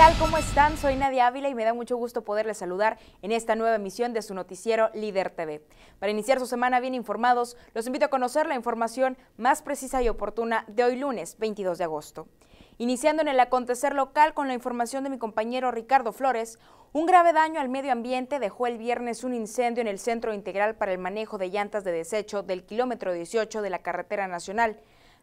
tal? ¿Cómo están? Soy Nadia Ávila y me da mucho gusto poderles saludar en esta nueva emisión de su noticiero Líder TV. Para iniciar su semana bien informados, los invito a conocer la información más precisa y oportuna de hoy lunes 22 de agosto. Iniciando en el acontecer local con la información de mi compañero Ricardo Flores, un grave daño al medio ambiente dejó el viernes un incendio en el Centro Integral para el Manejo de Llantas de Desecho del kilómetro 18 de la Carretera Nacional.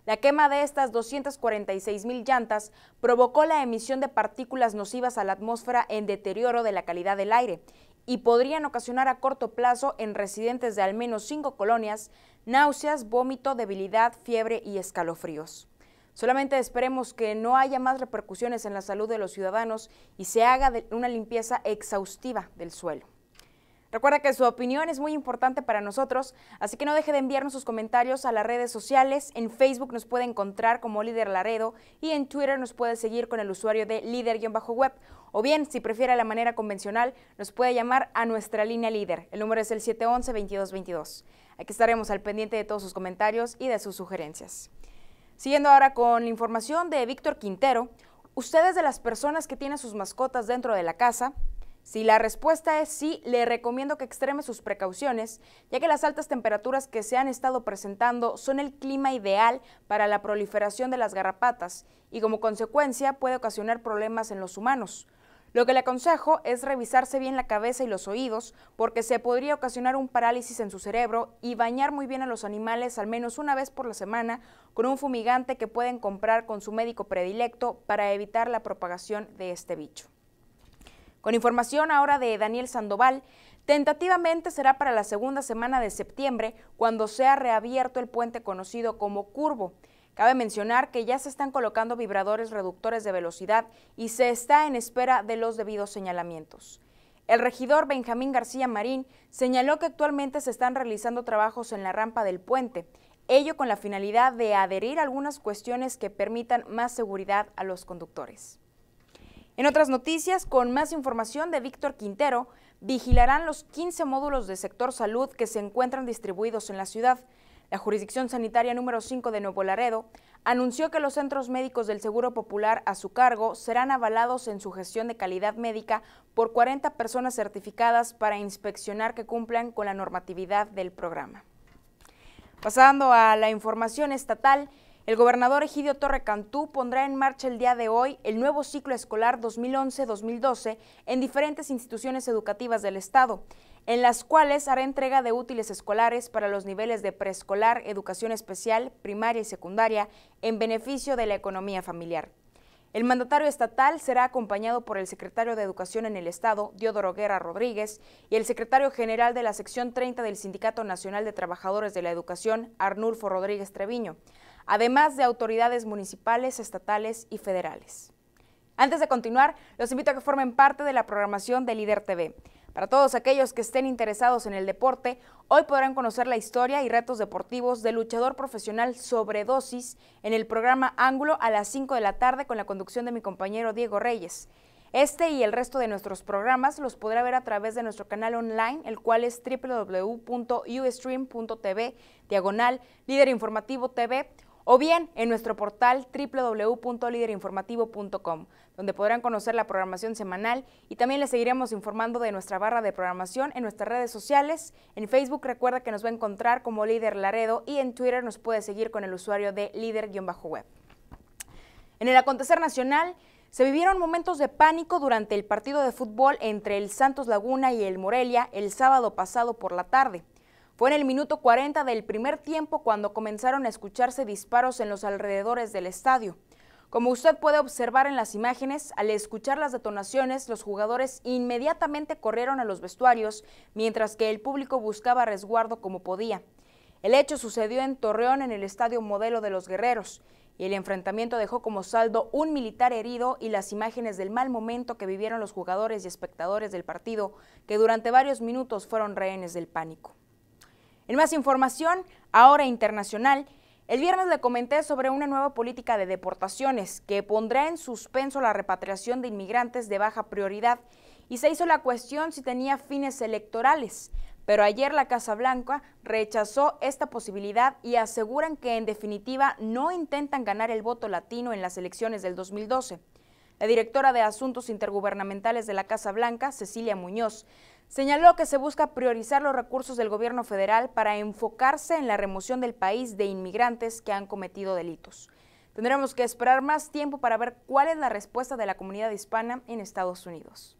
La quema de estas 246 mil llantas provocó la emisión de partículas nocivas a la atmósfera en deterioro de la calidad del aire y podrían ocasionar a corto plazo en residentes de al menos cinco colonias náuseas, vómito, debilidad, fiebre y escalofríos. Solamente esperemos que no haya más repercusiones en la salud de los ciudadanos y se haga una limpieza exhaustiva del suelo. Recuerda que su opinión es muy importante para nosotros, así que no deje de enviarnos sus comentarios a las redes sociales. En Facebook nos puede encontrar como Líder Laredo y en Twitter nos puede seguir con el usuario de líder-web. O bien, si prefiere la manera convencional, nos puede llamar a nuestra línea líder. El número es el 711-2222. Aquí estaremos al pendiente de todos sus comentarios y de sus sugerencias. Siguiendo ahora con la información de Víctor Quintero, Ustedes de las personas que tienen sus mascotas dentro de la casa, si la respuesta es sí, le recomiendo que extreme sus precauciones, ya que las altas temperaturas que se han estado presentando son el clima ideal para la proliferación de las garrapatas y como consecuencia puede ocasionar problemas en los humanos. Lo que le aconsejo es revisarse bien la cabeza y los oídos porque se podría ocasionar un parálisis en su cerebro y bañar muy bien a los animales al menos una vez por la semana con un fumigante que pueden comprar con su médico predilecto para evitar la propagación de este bicho. Con información ahora de Daniel Sandoval, tentativamente será para la segunda semana de septiembre cuando sea reabierto el puente conocido como Curvo. Cabe mencionar que ya se están colocando vibradores reductores de velocidad y se está en espera de los debidos señalamientos. El regidor Benjamín García Marín señaló que actualmente se están realizando trabajos en la rampa del puente, ello con la finalidad de adherir algunas cuestiones que permitan más seguridad a los conductores. En otras noticias, con más información de Víctor Quintero, vigilarán los 15 módulos de sector salud que se encuentran distribuidos en la ciudad. La jurisdicción sanitaria número 5 de Nuevo Laredo anunció que los centros médicos del Seguro Popular a su cargo serán avalados en su gestión de calidad médica por 40 personas certificadas para inspeccionar que cumplan con la normatividad del programa. Pasando a la información estatal, el gobernador Egidio Torre Cantú pondrá en marcha el día de hoy el nuevo ciclo escolar 2011-2012 en diferentes instituciones educativas del Estado, en las cuales hará entrega de útiles escolares para los niveles de preescolar, educación especial, primaria y secundaria en beneficio de la economía familiar. El mandatario estatal será acompañado por el secretario de Educación en el Estado, Diodoro Guerra Rodríguez, y el secretario general de la sección 30 del Sindicato Nacional de Trabajadores de la Educación, Arnulfo Rodríguez Treviño además de autoridades municipales, estatales y federales. Antes de continuar, los invito a que formen parte de la programación de Líder TV. Para todos aquellos que estén interesados en el deporte, hoy podrán conocer la historia y retos deportivos del luchador profesional Sobredosis en el programa Ángulo a las 5 de la tarde con la conducción de mi compañero Diego Reyes. Este y el resto de nuestros programas los podrá ver a través de nuestro canal online, el cual es www.ustream.tv, diagonal, líder informativo TV o bien en nuestro portal www.liderinformativo.com, donde podrán conocer la programación semanal y también les seguiremos informando de nuestra barra de programación en nuestras redes sociales. En Facebook recuerda que nos va a encontrar como Líder Laredo y en Twitter nos puede seguir con el usuario de líder-web. En el acontecer nacional, se vivieron momentos de pánico durante el partido de fútbol entre el Santos Laguna y el Morelia el sábado pasado por la tarde. Fue en el minuto 40 del primer tiempo cuando comenzaron a escucharse disparos en los alrededores del estadio. Como usted puede observar en las imágenes, al escuchar las detonaciones, los jugadores inmediatamente corrieron a los vestuarios, mientras que el público buscaba resguardo como podía. El hecho sucedió en Torreón, en el Estadio Modelo de los Guerreros, y el enfrentamiento dejó como saldo un militar herido y las imágenes del mal momento que vivieron los jugadores y espectadores del partido, que durante varios minutos fueron rehenes del pánico. En más información, ahora internacional, el viernes le comenté sobre una nueva política de deportaciones que pondrá en suspenso la repatriación de inmigrantes de baja prioridad y se hizo la cuestión si tenía fines electorales. Pero ayer la Casa Blanca rechazó esta posibilidad y aseguran que en definitiva no intentan ganar el voto latino en las elecciones del 2012. La directora de Asuntos Intergubernamentales de la Casa Blanca, Cecilia Muñoz, Señaló que se busca priorizar los recursos del gobierno federal para enfocarse en la remoción del país de inmigrantes que han cometido delitos. Tendremos que esperar más tiempo para ver cuál es la respuesta de la comunidad hispana en Estados Unidos.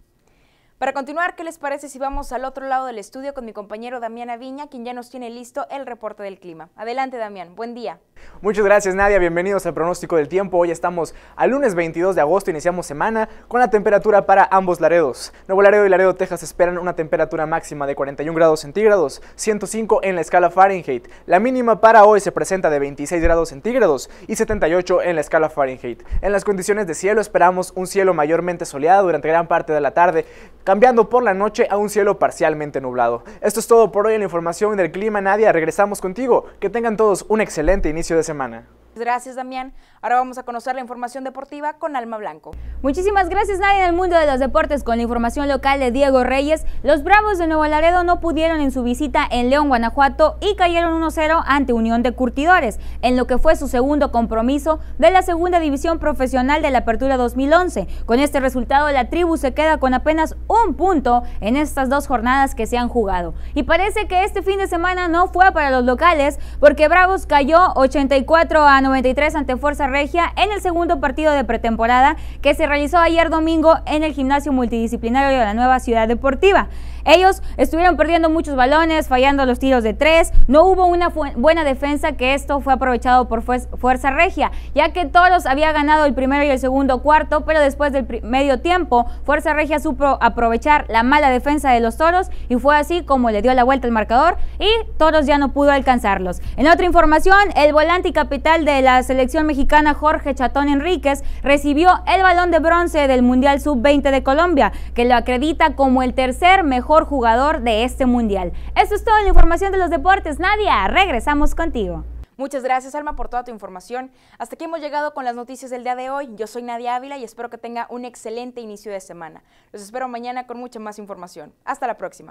Para continuar, ¿qué les parece si vamos al otro lado del estudio con mi compañero Damián Aviña, quien ya nos tiene listo el reporte del clima? Adelante, Damián. Buen día. Muchas gracias Nadia, bienvenidos al pronóstico del tiempo. Hoy estamos al lunes 22 de agosto, iniciamos semana con la temperatura para ambos Laredos. Nuevo Laredo y Laredo, Texas esperan una temperatura máxima de 41 grados centígrados, 105 en la escala Fahrenheit. La mínima para hoy se presenta de 26 grados centígrados y 78 en la escala Fahrenheit. En las condiciones de cielo esperamos un cielo mayormente soleado durante gran parte de la tarde, cambiando por la noche a un cielo parcialmente nublado. Esto es todo por hoy en la información del clima Nadia, regresamos contigo. Que tengan todos un excelente inicio de semana. Gracias, Damián. Ahora vamos a conocer la información deportiva con Alma Blanco. Muchísimas gracias, Nadie En el mundo de los deportes, con la información local de Diego Reyes, los Bravos de Nuevo Laredo no pudieron en su visita en León, Guanajuato y cayeron 1-0 ante Unión de Curtidores, en lo que fue su segundo compromiso de la segunda división profesional de la Apertura 2011. Con este resultado, la tribu se queda con apenas un punto en estas dos jornadas que se han jugado. Y parece que este fin de semana no fue para los locales, porque Bravos cayó 84 a 93 ante Fuerza Regia en el segundo partido de pretemporada que se realizó ayer domingo en el gimnasio multidisciplinario de la nueva ciudad deportiva. Ellos estuvieron perdiendo muchos balones, fallando los tiros de tres. No hubo una buena defensa que esto fue aprovechado por Fuerza Regia, ya que Toros había ganado el primero y el segundo cuarto, pero después del medio tiempo, Fuerza Regia supo aprovechar la mala defensa de los Toros y fue así como le dio la vuelta al marcador y Toros ya no pudo alcanzarlos. En otra información, el volante y capital de la selección mexicana Jorge Chatón Enríquez recibió el balón de bronce del Mundial Sub-20 de Colombia, que lo acredita como el tercer mejor jugador de este mundial. Eso es todo en la información de los deportes. Nadia, regresamos contigo. Muchas gracias Alma por toda tu información. Hasta aquí hemos llegado con las noticias del día de hoy. Yo soy Nadia Ávila y espero que tenga un excelente inicio de semana. Los espero mañana con mucha más información. Hasta la próxima.